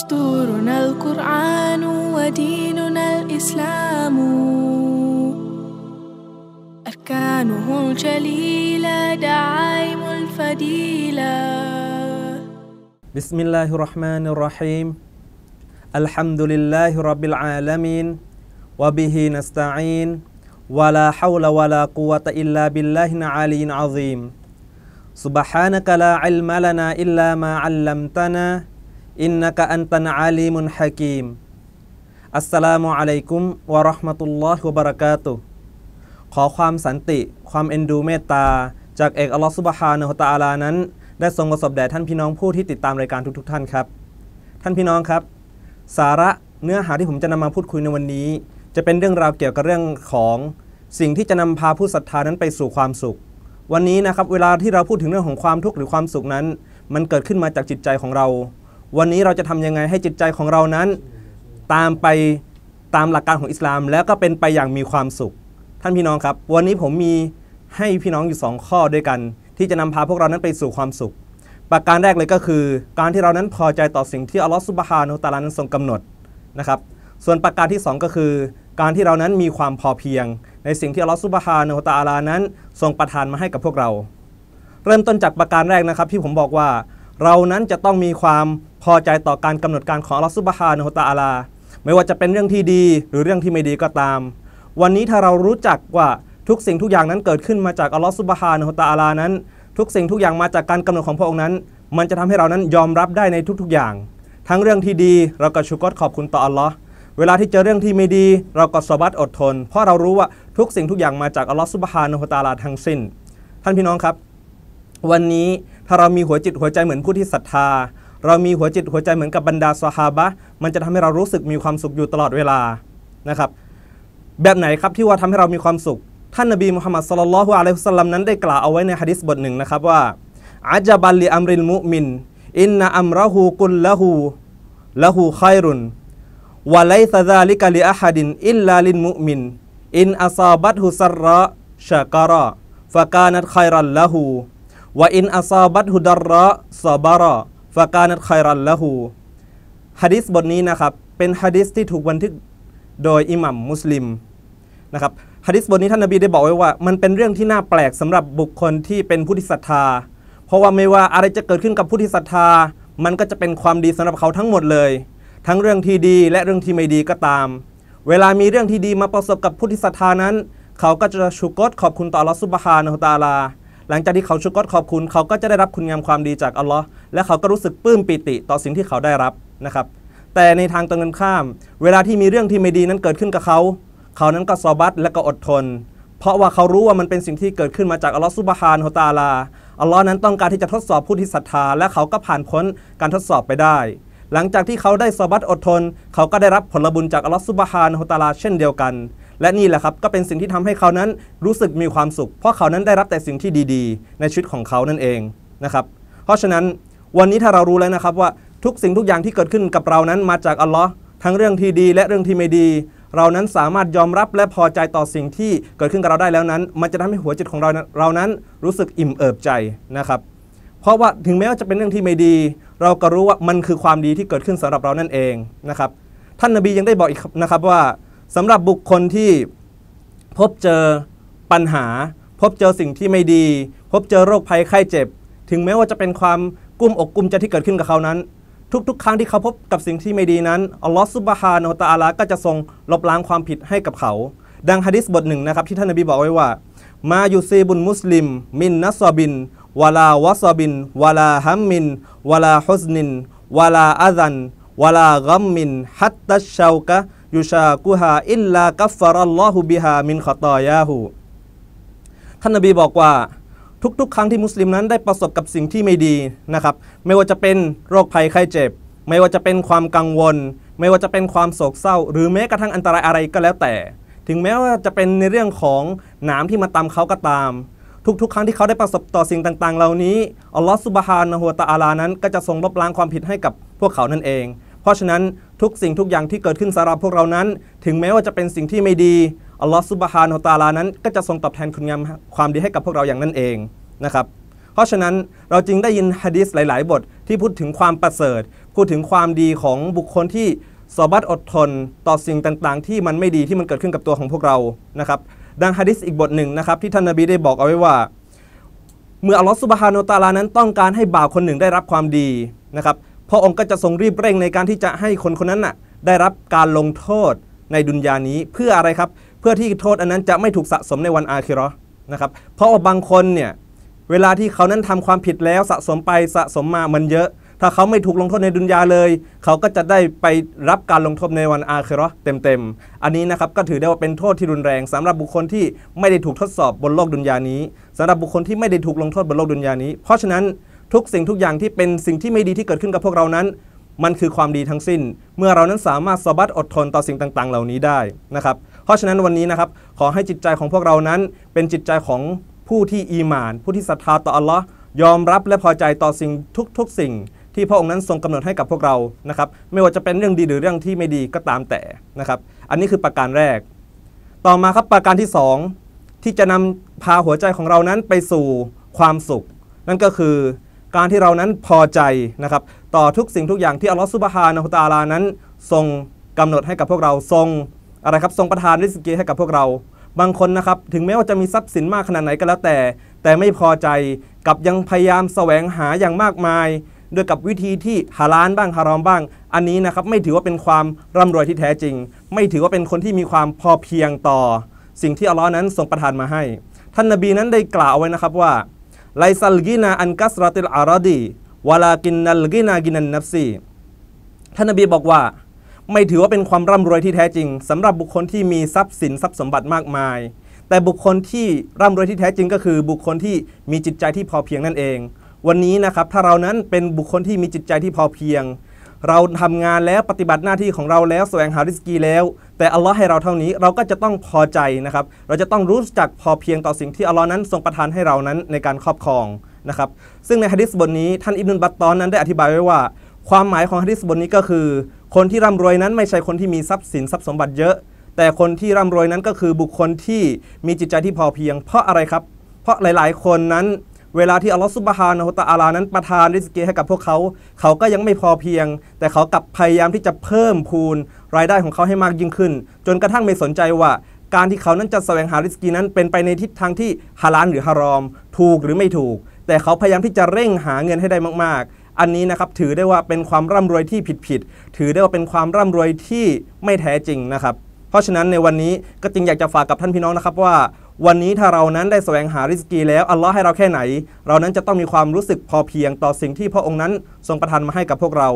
دستورنا القرآن وديننا الإسلام أركانه الجليلة دعائم الفديلة بسم الله الرحمن الرحيم الحمد لله رب العالمين وبه نستعين ولا حول ولا قوة إلا بالله العلي العظيم سبحانك لا علم لنا إلا ما علمتنا อินนักอันตันอาลีมุนฮะกีมอัสสลามุอะลัยกุมวะราะห์มะตุลลอฮิวะบะเราะกาตุขอความสันติ ความเอ็นดูเมตตา จากเอกอัลลอฮฺสุบฮานะฮตาอาลานั้น ได้ทรงประสบแด่ท่านพี่น้องผู้ที่ติดตามรายการทุก ๆ ท่านครับ ท่านพี่น้องครับ สาระเนื้อหาที่ผมจะนำมาพูดคุยในวันนี้ จะเป็นเรื่องราวเกี่ยวกับเรื่องของ สิ่งที่จะนำพาผู้ศรัทธานั้นไปสู่ความสุข วันนี้นะครับเวลาที่เราพูดถึงเรื่องของความทุกข์หรือความสุขนั้น มันเกิดขึ้นมาจากจิตใจของเราวันนี้เราจะทำยังไงให้จิตใจของเรานั้น ตามไปตามหลักการของอิสลามแล้วก็เป็นไปอย่างมีความสุข ท่านพี่น้องครับ วันนี้ผมมีให้พี่น้องอยู่ 2 ข้อด้วยกัน ที่จะนำพาพวกเรานั้นไปสู่ความสุข ประการแรกเลยก็คือ การที่เรานั้นพอใจต่อสิ่งที่อัลลอฮฺสุบฮานุตาลานั้นทรงกำหนดนะครับ ส่วนประการที่2ก็คือ การที่เรานั้นมีความพอเพียง ในสิ่งที่อัลลอฮฺสุบฮานุตาลานั้นทรงประทานมาให้กับพวกเรา เริ่มต้นจากประการแรกนะครับที่ผมบอกว่าเรานั้นจะต้องมีความพอใจต่อการกำหนดการของอัลลอฮฺสุบฮานะฮุตาอาลา ไม่ว่าจะเป็นเรื่องที่ดีหรือเรื่องที่ไม่ดีก็ตาม วันนี้ถ้าเรารู้จักว่าทุกสิ่งทุกอย่างนั้นเกิดขึ้นมาจากอัลลอฮฺสุบฮานะฮุตาอัลานั้น ทุกสิ่งทุกอย่างมาจากการกำหนดของพระองค์นั้น มันจะทำให้เรานั้นยอมรับได้ในทุกๆอย่าง ทั้งเรื่องที่ดีเราก็ชุกรขอบคุณต่ออัลลอฮ์เวลาที่เจอเรื่องที่ไม่ดีเราก็สบัดอดทน เพราะเรารู้ว่าทุกสิ่งทุกอย่างมาจากอัลลอฮฺสุบฮานุฮุตอาลาทั้งสิ้น ท่านพี่น้องครับ วันนี้ถ้าเรามีหัวจิตหัวใจเหมือนผู้ที่ศรัทธา เรามีหัวจิตหัวใจเหมือนกับบรรดาสฮาบะมันจะทำให้เรารู้สึกมีความสุขอยู่ตลอดเวลานะครับ แบบไหนครับที่ว่าทำให้เรามีความสุขท่านนบีมุฮัมมัดสุลลัลฮุอะลัยฮุสลัมนั้นได้กล่าวเอาไว้ในฮะดิษบทหนึ่งนะครับว่าอาจบัลลีอัมริลมุมินอินนาอัมรหูกุลละหูละหูไยรุนวะไลซาซาลิกะลิอะฮัดินอิลลาลินมุมินอินอัซาบัตฮุซรระชะการะฟะกานัดไยรันละหูวาอินอซาบัตฮุดระซาบาระฟะกานัดไครันละหูฮะดิษบทนี้นะครับเป็นฮะดิษที่ถูกบันทึกโดยอิหมัมมุสลิมนะครับฮะดิษบทนี้ท่านนบีได้บอกไว้ว่ามันเป็นเรื่องที่น่าแปลกสำหรับบุคคลที่เป็นผู้ที่ศรัทธา เพราะว่าไม่ว่าอะไรจะเกิดขึ้นกับผู้ที่ศรัทธา มันก็จะเป็นความดีสำหรับเขาทั้งหมดเลย ทั้งเรื่องที่ดีและเรื่องที่ไม่ดีก็ตาม เวลามีเรื่องที่ดีมาประสบกับผู้ที่ศรัทธานั้น เขาก็จะชูกตขอบคุณต่อลอสุบฮานะฮุตาลาหลังจากที่เขาชุกรขอบคุณเขาก็จะได้รับคุณงามความดีจากอัลลอฮ์และเขาก็รู้สึกปลื้มปิติต่อสิ่งที่เขาได้รับนะครับแต่ในทางตรงกันข้าม เวลาที่มีเรื่องที่ไม่ดีนั้นเกิดขึ้นกับเขา เขานั้นก็ซอบัตและก็อดทน เพราะว่าเขารู้ว่ามันเป็นสิ่งที่เกิดขึ้นมาจากอัลลอฮ์สุบฮานฮตาลาอัลลอฮ์นั้นต้องการที่จะทดสอบผู้ที่ศรัทธา และเขาก็ผ่านพ้นการทดสอบไปได้ หลังจากที่เขาได้ซอบัตอดทน เขาก็ได้รับผลบุญจากอัลลอฮ์สุบฮานฮตาลาเช่นเดียวกันและนี่แหละครับก็เป็นสิ่งที่ทำให้เขานั้นรู้สึกมีความสุข เพราะเขานั้นได้รับแต่สิ่งที่ดีๆ ในชีวิตของเขานั่นเองนะครับเพราะฉะนั้นวันนี้ถ้าเรารู้แล้วนะครับว่า ทุกสิ่งทุกอย่างที่เกิดขึ้นกับเรานั้น มาจากอัลลอฮ์ทั้งเรื่องที่ดี และเรื่องที่ไม่ดี เรานั้นสามารถยอมรับและพอใจต่อสิ่งที่เกิดขึ้นกับเราได้แล้วนั้น มันจะทำให้หัวจิตของเราเรานั้น รู้สึกอิ่มเอิบใจนะครับเพราะว่าถึงแม้ว่าจะเป็นเรื่องที่ไม่ดี เราก็รู้ว่ามันคือความดีที่เกิดขึ้นสำหรับเรานั่นเองนะครับ ท่านนบียังได้บอกอีกนะครับว่าสำหรับบุคคลที่พบเจอปัญหา พบเจอสิ่งที่ไม่ดี พบเจอโรคภัยไข้เจ็บ ถึงแม้ว่าจะเป็นความกุ้มอกกุ้มใจที่เกิดขึ้นกับเขานั้น ทุกๆ ครั้งที่เขาพบกับสิ่งที่ไม่ดีนั้นอัลลอฮฺซุบฮานะตะอาลาก็จะทรงลบล้างความผิดให้กับเขา ดังฮะดิษบทหนึ่งนะครับที่ท่านนบีบอกไว้ว่า มายูซีบุนมุสลิม มินนัสซบินวลาวะซบินวลาฮัมมินวลาฮุสนินวลาอาซันวลากัมมินฮัตตัชชาวกะยูชากุฮาอิลลากัฟฟารัลลอฮุบิฮามินขอตอยาหูท่านนบีบอกว่า ทุกๆครั้งที่มุสลิมนั้นได้ประสบกับสิ่งที่ไม่ดี นะครับไม่ว่าจะเป็นโรคภัยไข้เจ็บ ไม่ว่าจะเป็นความกังวล ไม่ว่าจะเป็นความโศกเศร้า หรือแม้กระทั่งอันตรายอะไรก็แล้วแต่ ถึงแม้ว่าจะเป็นในเรื่องของหนามที่มาตามเขาก็ตาม ทุกๆครั้งที่เขาได้ประสบต่อสิ่งต่างๆเหล่านี้อัลลอฮฺสุบฮานะฮุตะอาลานั้นก็จะทรงลบล้างความผิดให้กับพวกเขานั่นเองเพราะฉะนั้นทุกสิ่งทุกอย่างที่เกิดขึ้นสำหรับพวกเรานั้น ถึงแม้ว่าจะเป็นสิ่งที่ไม่ดีอัลลอฮฺซุบฮานะตาลานั้นก็จะทรงตอบแทนคุณงามความดีให้กับพวกเราอย่างนั้นเองนะครับ เพราะฉะนั้นเราจึงได้ยินฮะดิษหลาย ๆ บทที่พูดถึงความประเสริฐพูดถึงความดีของบุคคลที่สอบัดอดทนต่อสิ่งต่างๆ ที่มันไม่ดีที่มันเกิดขึ้นกับตัวของพวกเรานะครับ ดังฮะดิษอีกบทหนึ่งนะครับ ที่ท่านนาบีได้บอกเอาไว้ว่า เมื่ออัลลอฮฺสุบฮานุตาลานั้นต้องการให้บ่าวคนหนึ่งได้รับความดีนะครับพระองค์ก็จะทรงรีบเร่งในการที่จะให้คนคนนั้นน่ะได้รับการลงโทษในดุนยานี้เพื่ออะไรครับ เพื่อที่โทษอันนั้นจะไม่ถูกสะสมในวันอาคิรอนะครับ เพราะว่าบางคนเนี่ยเวลาที่เขานั้นทำความผิดแล้วสะสมไปสะสมมามันเยอะ ถ้าเขาไม่ถูกลงโทษในดุนยาเลย เขาก็จะได้ไปรับการลงโทษในวันอาคิรอเต็มๆอันนี้นะครับก็ถือได้ว่าเป็นโทษที่รุนแรง สำหรับบุคคลที่ไม่ได้ถูกทดสอบบนโลกดุนยานี้สำหรับบุคคลที่ไม่ได้ถูกลงโทษบนโลกดุนยานี้ เพราะฉะนั้นทุกสิ่งทุกอย่างที่เป็นสิ่งที่ไม่ดีที่เกิดขึ้นกับพวกเรานั้น มันคือความดีทั้งสิ้น เมื่อเรานั้นสามารถสบัดอดทนต่อสิ่งต่าง ๆ เหล่านี้ได้นะครับ เพราะฉะนั้นวันนี้นะครับ ขอให้จิตใจของพวกเรานั้นเป็นจิตใจของผู้ที่อีหมาน ผู้ที่ศรัทธา ต่ออัลลอฮ์ยอมรับและพอใจต่อสิ่งทุก ๆ สิ่ง ที่พระองค์นั้นทรงกำหนดให้กับพวกเรา นะครับ ไม่ว่าจะเป็นเรื่องดีหรือเรื่องที่ไม่ดีก็ตามแต่นะครับ อันนี้คือประการแรก ต่อมาครับ ประการที่2ที่จะนำพาหัวใจของเรานั้นไปสู่ความสุข นั่นก็คือการที่เรานั้นพอใจนะครับ ต่อทุกสิ่งทุกอย่างที่อัลลอฮฺสุบฮานะฮุตาลานั้นทรงกำหนดให้กับพวกเราทรงอะไรครับทรงประทานริสกีให้กับพวกเราบางคนนะครับถึงแม้ว่าจะมีทรัพย์สินมากขนาดไหนก็แล้วแต่ แต่ไม่พอใจกับยังพยายามแสวงหาอย่างมากมาย ด้วยกับวิธีที่ฮาลานบ้างฮารอมบ้าง อันนี้นะครับไม่ถือว่าเป็นความร่ำรวยที่แท้จริง ไม่ถือว่าเป็นคนที่มีความพอเพียงต่อ สิ่งที่อัลลอฮ์นั้นทรงประทานมาให้ ท่านนาบีนั้นได้กล่าวไว้นะครับว่าไลซัลกินาอันกัสรติลอาราดีวลากินนัลกินากินันนับซีท่านนบีบอกว่า ไม่ถือว่าเป็นความร่ำรวยที่แท้จริงสำหรับบุคคลที่มีทรัพย์สินทรัพย์สมบัติมากมาย แต่บุคคลที่ร่ำรวยที่แท้จริงก็คือ บุคคลที่มีจิตใจที่พอเพียงนั่นเอง วันนี้นะครับ ถ้าเรานั้นเป็นบุคคลที่มีจิตใจที่พอเพียงเราทำงานแล้วปฏิบัติหน้าที่ของเราแล้วแสวงหาริสกีแล้ว แต่อัลลอฮ์ให้เราเท่านี้เราก็จะต้องพอใจนะครับ เราจะต้องรู้จักพอเพียงต่อสิ่งที่อัลลอฮ์นั้นทรงประทานให้เรานั้นในการครอบครองนะครับ ซึ่งในฮะดิษบทนี้ท่านอิบนุบัตตอนนั้นได้อธิบายไว้ว่า ความหมายของฮะดิษบทนี้ก็คือ คนที่ร่ำรวยนั้นไม่ใช่คนที่มีทรัพย์สินทรัพย์สมบัติเยอะ แต่คนที่ร่ำรวยนั้นก็คือบุคคลที่มีจิตใจที่พอเพียง เพราะอะไรครับ เพราะหลาย ๆ คนนั้นเวลาที่อัลลอฮฺสุบฮานะฮุตะอาลา นั้นประทานริสกีให้กับพวกเขา เขาก็ยังไม่พอเพียง แต่เขากลับพยายามที่จะเพิ่มพูนรายได้ของเขาให้มากยิ่งขึ้น จนกระทั่งไม่สนใจว่า การที่เขานั้นจะแสวงหาริสกีนั้นเป็นไปในทิศทางที่ฮาลานหรือฮารอมถูกหรือไม่ถูก แต่เขาพยายามที่จะเร่งหาเงินให้ได้มากๆ อันนี้นะครับถือได้ว่าเป็นความร่ำรวยที่ผิดๆถือได้ว่าเป็นความร่ำรวยที่ไม่แท้จริงนะครับ เพราะฉะนั้นในวันนี้ก็จึงอยากจะฝากกับท่านพี่น้องนะครับว่าวันนี้ถ้าเรานั้นได้แสวงหาริสกีแล้วอัลลอฮ์ให้เราแค่ไหน เรานั้นจะต้องมีความรู้สึกพอเพียงต่อสิ่งที่พระองค์นั้นทรงประทานมาให้กับพวกเรา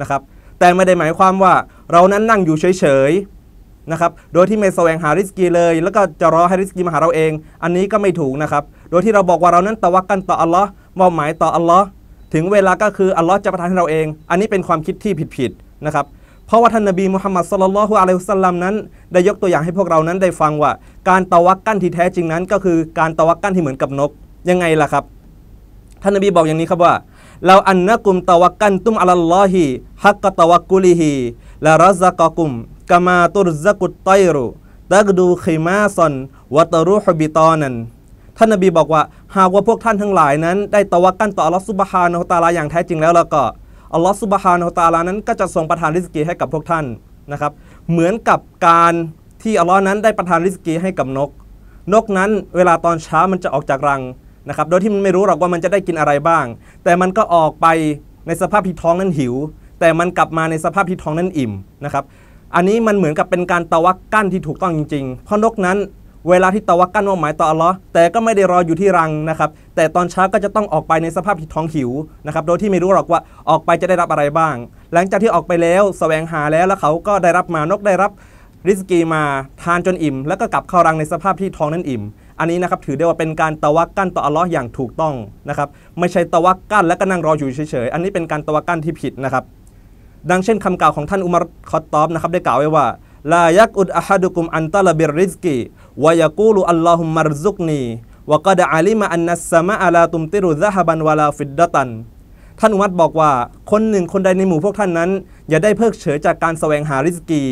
นะครับ แต่ไม่ได้หมายความว่าเรานั้นนั่งอยู่เฉย ๆ นะครับ โดยที่ไม่แสวงหาริสกีเลย แล้วก็จะรอให้ริสกีมาหาเราเอง อันนี้ก็ไม่ถูกนะครับ โดยที่เราบอกว่าเรานั้นตะวักกันต่ออัลลอฮ์มอบหมายต่ออัลลอฮ์ถึงเวลาก็คืออัลลอฮ์จะประทานให้เราเอง อันนี้เป็นความคิดที่ผิด ๆ นะครับเพราะว่าท่านนบีมุฮัมมัดสุลลัลฮุอะลัยฮุสลัมนั้นได้ยกตัวอย่างให้พวกเรานั้นได้ฟังว่า การตะวักกั้นที่แท้จริงนั้น ก็คือการตะวักกั้นที่เหมือนกับนกยังไงล่ะครับท่านนบีบอกอย่างนี้ครับว่าเราอันนะกุมตะวักกั้นตุมอัลลอฮิฮักกตะวักกุลิฮิละรัซกะกุมกามาตุรซกุตไตรุตักดูคิมาซอนวะตรุฮบิตอนันท่านนบีบอกว่าหากว่าพวกท่านทั้งหลายนั้น ได้ตะวักกั้นต่ออัลลอฮฺสุบฮานะตาลาอย่างแท้จริงแล้วแล้วก็อัลลอฮฺสุบฮานาตาลานั้นก็จะทรงประทานริสกีให้กับพวกท่านนะครับ เหมือนกับการที่อัลลอฮ์นั้นได้ประทานริสกีให้กับนก นกนั้นเวลาตอนเช้ามันจะออกจากรังนะครับโดยที่มันไม่รู้หรอกว่ามันจะได้กินอะไรบ้าง แต่มันก็ออกไปในสภาพที่ท้องนั้นหิว แต่มันกลับมาในสภาพที่ท้องนั้นอิ่มนะครับอันนี้มันเหมือนกับเป็นการตะวักกั้นที่ถูกต้องจริง ๆ เพราะนกนั้นเวลาที่ตะวักกันว่าหมายต่ออัลลอฮ์แต่ก็ไม่ได้รออยู่ที่รังนะครับ แต่ตอนเช้าก็จะต้องออกไปในสภาพที่ท้องหิวนะครับ โดยที่ไม่รู้หรอกว่าออกไปจะได้รับอะไรบ้าง หลังจากที่ออกไปแล้วสแสวงหาแล้วแล้วเขาก็ได้รับมานกได้รับริสกีมาทานจนอิ่ม แล้วก็กลับเข้ารังในสภาพที่ท้องนั้นอิ่ม อันนี้นะครับถือได้ว่าเป็นการตะวักกั้นต่ออัลลอฮ์อย่างถูกต้องนะครับ ไม่ใช่ตะวักกั้นแล้วก็นั่งรออยู่เฉยๆ อันนี้เป็นการตะวักกั้นที่ผิดนะครับ ดังเช่นคำกล่าวของท่านอุมารคอตตอบนะครับได้กล่าวไว้ว่าลายักอุดอะฮัดุกุมอันตะลบิริสกีวายกูลุอัลลอฮุมมารซุกนีวกดอาลิมาอันนัสมามะอาลาตุมติรุซะฮบันวาลาฟิดดตันท่านอุมัดบอกว่าคนหนึ่งคนใดในหมู่พวกท่านนั้น อย่าได้เพิกเฉยจากการแสวงหาริสกี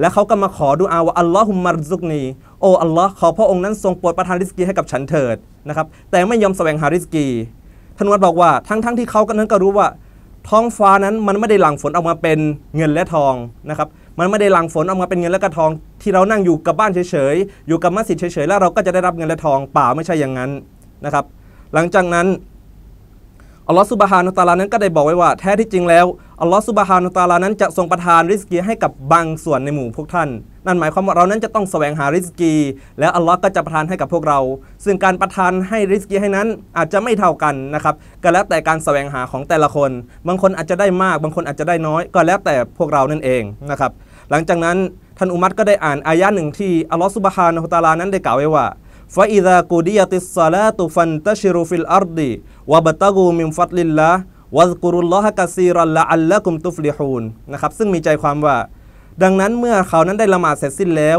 และเขาก็มาขอดูอาว่าอัลลอฮุมมารซุกนีโอ้ อัลลอฮ์ขอพระองค์นั้นทรงโปรดประทานริสกีให้กับฉันเถิดนะครับแต่ไม่ยอมแสวงหาริสกีท่านวัดบอกว่าทั้ง ๆทที่เขาก็นั้นก็รู้ว่า ท้องฟ้านั้นมันไม่ได้หลั่งฝนออกมาเป็นเงินและทองนะครับมันไม่ได้หลั่งฝนออกมาเป็นเงินและกระทอง ที่เรานั่งอยู่กับบ้านเฉย ๆ อยู่กับมัสยิดเฉย ๆ แล้วเราก็จะได้รับเงินและทองเปล่าไม่ใช่อย่างนั้นนะครับ หลังจากนั้นอัลลอฮฺสุบฮานุตาลานั้นก็ได้บอกไว้ว่าแท้ที่จริงแล้วอัลลอฮฺสุบฮานุตาลานั้นจะทรงประทานริสกีให้กับบางส่วนในหมู่พวกท่าน นั่นหมายความว่าเรานั้นจะต้องแสวงหาริสกี แล้วอัลลอฮ์ก็จะประทานให้กับพวกเรา ซึ่งการประทานให้ริสกีให้นั้นอาจจะไม่เท่ากันนะครับก็แล้วแต่การแสวงหาของแต่ละคน บางคนอาจจะได้มากบางคนอาจจะได้น้อย ก็แล้วแต่พวกเรานั่นเองนะครับหลังจากนั้น ท่านอุมัตก็ได้อ่านอายะหนึ่งที่อัลลอฮฺสุบฮานะฮุตาลานั้นได้กล่าวไว้ว่า ฟาอิดะกูดิยติสซาลาตุฟันตชิรุฟิลอาร์ดีวะบตะกูมิมฟัตลิลละวัซกุรุลลอฮะกะซีรัลละอัลละกุมตุฟลิฮูน นะครับซึ่งมีใจความว่า ดังนั้นเมื่อเขานั้นได้ละหมาดเสร็จสิ้นแล้ว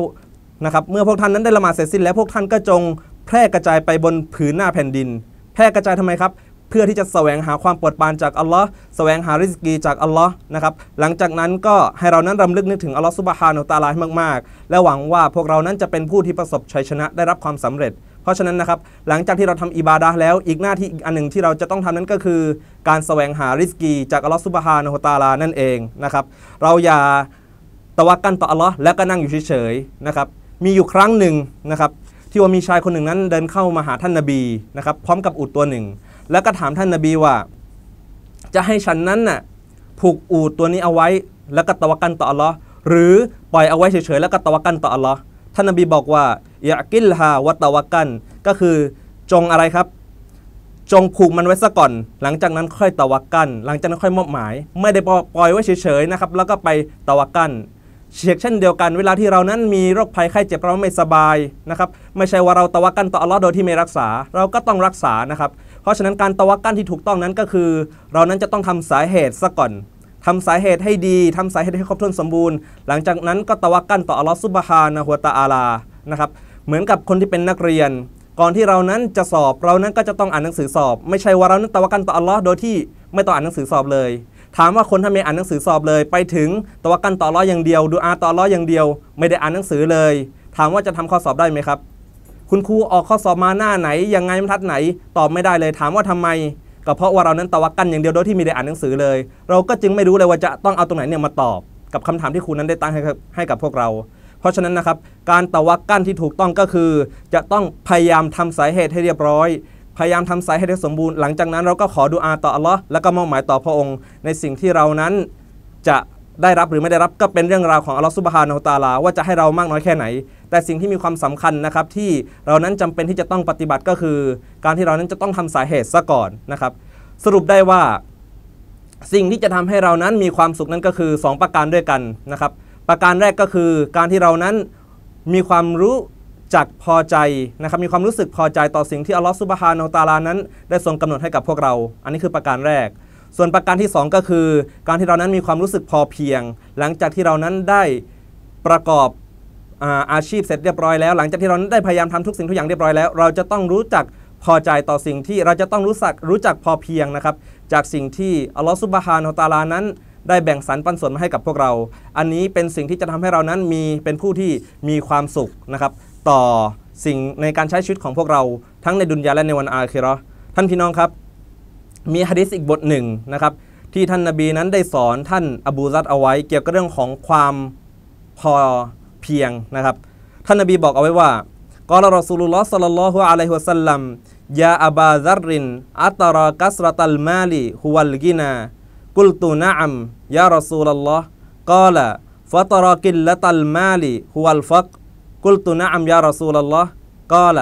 นะครับเมื่อพวกท่านนั้นได้ละหมาดเสร็จสิ้น แล้วพวกท่านก็จงแพร่กระจายไปบนผืนหน้าแผ่นดิน แพร่กระจายทำไมครับเพื่อที่จะแสวงหาความปวดปานจากอัลลอฮ์แสวงหาริสกีจากอัลลอฮ์นะครับ หลังจากนั้นก็ให้เรานั้นรำลึกนึกถึงอัลลอฮ์สุบฮานุตาลาให้มากๆ และหวังว่าพวกเรานั้นจะเป็นผู้ที่ประสบชัยชนะได้รับความสำเร็จ เพราะฉะนั้นนะครับ หลังจากที่เราทำอิบาดาแล้ว อีกหน้าที่อีกอันหนึ่งที่เราจะต้องทำนั้นก็คือ การแสวงหาริสกีจากอัลลอฮ์สุบฮานุตาลานั่นเองนะครับ เราอย่าตะวักกันต่ออัลลอฮ์และก็นั่งอยู่เฉยๆนะครับ มีอยู่ครั้งหนึ่งนะครับที่ว่ามีชายคนหนึ่งนั้นเดินเข้ามาหาท่านนาบีนะครับพร้อมกับอูดตัวหนึ่งแล้วก็ถามท่านนาบีว่า จะให้ฉันนั้นน่ะผูกอูดตัวนี้เอาไว้แล้วก็ตะวักันต่ออัลลอฮ์หรือปล่อยเอาไว้เฉยๆแล้วก็ตะวักันต่ออัลลอฮ์ท่านนาบีบอกว่าอยากิลฮาวะตะวักันก็คือจงอะไรครับ จงผูกมันไว้ซะก่อน หลังจากนั้นค่อยตะวักัน หลังจากนั้นค่อยมอบหมาย ไม่ได้ปล่อยไว้เฉยๆนะครับ แล้วก็ไปตะวักันเชยกเช่นเดียวกัน เวลาที่เรานั้นมีโรคภัยไข้เจ็บเราไม่สบายนะครับ ไม่ใช่ว่าเราตะวักันต่ออัลลอฮ์โดยที่ไม่รักษาเราก็ต้องรักษานะครับเพราะฉะนั้นการตะวักกั้นที่ถูกต้องนั้นก็คือเรานั้นจะต้องทำสาเหตุซะก่อนทำสาเหตุให้ดีทำสาเหตุให้ครบถ้วนสมบูรณ์หลังจากนั้นก็ตะวักกั้นต่ออัลลอฮฺซุบฮานะฮัวตาอาลานะครับเหมือนกับคนที่เป็นนักเรียน ก่อนที่เรานั้นจะสอบ เรานั้นก็จะต้องอ่านหนังสือสอบ ไม่ใช่ว่าเรานั้นตะวักกั้นต่ออัลลอฮ์โดยที่ไม่ต้องอ่านหนังสือสอบเลย ถามว่าคนทำไมอ่านหนังสือสอบเลย ไปถึงตะวักกั้นต่ออัลลอฮ์อย่างเดียวดูอาต่ออัลลอฮ์อย่างเดียว ไม่ได้อ่านหนังสือเลย ถามว่าจะทำข้อสอบได้ไหมครับคุณครูออกข้อสอบมาหน้าไหน ยังไงบรรทัดไหนตอบไม่ได้เลยถามว่าทำไม ก็เพราะว่าเรานั้นตะวักกันอย่างเดียวโดยที่มีได้อ่านหนังสือเลย เราก็จึงไม่รู้เลยว่าจะต้องเอาตรงไหนเนี่ยมาตอบ กับคำถามที่ครูนั้นได้ตั้งให้ให้กับพวกเรา เพราะฉะนั้นนะครับการตะวักกันที่ถูกต้องก็คือ จะต้องพยายามทำสายเหตุให้เรียบร้อย พยายามทำสายให้ได้สมบูรณ์ หลังจากนั้นเราก็ขอดูอาต่ออัลลอฮ์แล้วก็มองหมายต่อพระองค์ ในสิ่งที่เรานั้นจะได้รับหรือไม่ได้รับก็เป็นเรื่องราวของอัลลอฮฺสุบฮานาตาลาว่าจะให้เรามากน้อยแค่ไหน แต่สิ่งที่มีความสำคัญนะครับ ที่เรานั้นจำเป็นที่จะต้องปฏิบัติก็คือการที่เรานั้นจะต้องทำสาเหตุซะก่อนนะครับ สรุปได้ว่าสิ่งที่จะทำให้เรานั้นมีความสุขนั้นก็คือ 2 ประการด้วยกันนะครับประการแรกก็คือการที่เรานั้นมีความรู้จักพอใจนะครับมีความรู้สึกพอใจต่อสิ่งที่อัลลอฮฺสุบฮานาตาลานั้นได้ทรงกำหนดให้กับพวกเรา อันนี้คือประการแรกส่วนประการที่2ก็คือการที่เรานั้นมีความรู้สึกพอเพียง หลังจากที่เรานั้นได้ประกอบอาชีพเสร็จเรียบร้อยแล้ว หลังจากที่เราได้พยายามทำทุกสิ่งทุกอย่างเรียบร้อยแล้วเราจะต้องรู้จักพอใจต่อสิ่งที่เราจะต้องรู้จักรู้จักพอเพียงนะครับ จากสิ่งที่อัลลอฮฺซุบฮานาตาลานั้น ได้แบ่งสรรปันส่วนมาให้กับพวกเรา อันนี้เป็นสิ่งที่จะทำให้เรานั้นมีเป็นผู้ที่มีความสุขนะครับต่อสิ่งในการใช้ชีวิตของพวกเราทั้งในดุนยาและในวันอาคิรอท่านพี่น้องครับมีฮะดิษอีกบทหนึ่งนะครับ ที่ท่านนาบีนั้นได้สอน ท่านอบูซัดเอาไว้เกี่ยวกับเรื่องของความพอเพียงนะครับ ท่านนาบีบอกเอาไว้ว่ากอลรอสูลุลลอฮ์สัลลัลลอฮุอะลัยฮิวสัลลัมยาอบาซัรินอัตรากัสรตัลมาลีฮุวัลกินากุลตูนะอัมยารอสูลลลอฮ์กอลฟัตรากิลละตัลมาลีฮุวัลฟักกุลตูนะอัมยารอสูลลลอฮ์กอล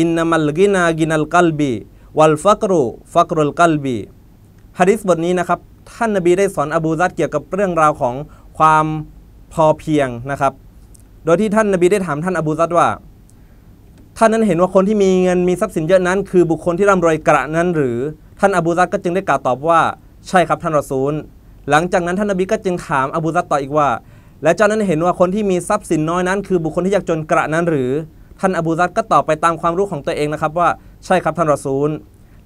อินนัมัลกินากินัลกัลบีวัลฟักรุฟักรุลกัลบีฮะดิษบทนี้นะครับท่านนบีได้สอนอบูซัดเกี่ยวกับเรื่องราวของความพอเพียงนะครับ โดยที่ท่านนบีได้ถามท่านอบูซัดว่า ท่านนั้นเห็นว่าคนที่มีเงินมีทรัพย์สินเยอะนั้นคือบุคคลที่ร่ำรวยกระนั้นหรือ ท่านอบูซัดก็จึงได้กล่าวตอบว่า ใช่ครับท่านรอซูล หลังจากนั้นท่านนบีก็จึงถามอบูซัดต่ออีกว่า และเจ้านั้นเห็นว่าคนที่มีทรัพย์สินน้อยนั้น คือบุคคลที่ยากจนกระนั้น หรือท่านอบูซัดก็ตอบไปตามความรู้ของตัวเองนะครับว่าใช่ครับ ท่านรอซูล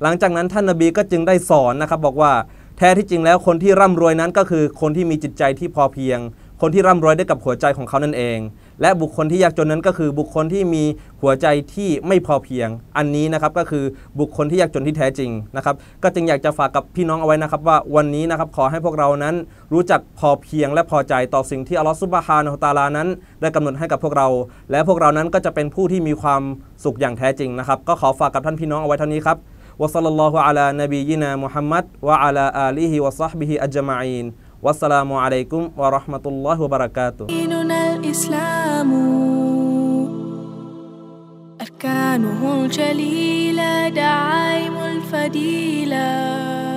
หลังจากนั้นท่านนบีก็จึงได้สอนนะครับบอกว่าแท้ที่จริงแล้วคนที่ร่ำรวยนั้นก็คือคนที่มีจิตใจที่พอเพียง คนที่ร่ำรวยได้กับหัวใจของเขานั่นเองและบุคคลที่ยากจนนั้นก็คือบุคคลที่มีหัวใจที่ไม่พอเพียง อันนี้นะครับก็คือบุคคลที่ยากจนที่แท้จริงนะครับก็จึงอยากจะฝากกับพี่น้องเอาไว้นะครับ ว่าวันนี้นะครับขอให้พวกเรานั้นรู้จักพอเพียง และพอใจต่อสิ่งที่อัลลอฮฺซุบฮานะฮฺตาลานั้นได้กำหนดให้กับพวกเรา และพวกเรานั้นก็จะเป็นผู้ที่มีความสุขอย่างแท้จริงนะครับ ก็ขอฝากกับท่านพี่น้องเอาไว้เท่านี้ครับวะซัลลัลลอฮุอะลานบียินามุฮัมมัดวะอะลาอาลีฮิวะซอฮบิฮิอัจมาอีน والسلام عليكم ورحمة الله وبركاته ديننا الإسلام أركانه الجليلة دعائم الفديلة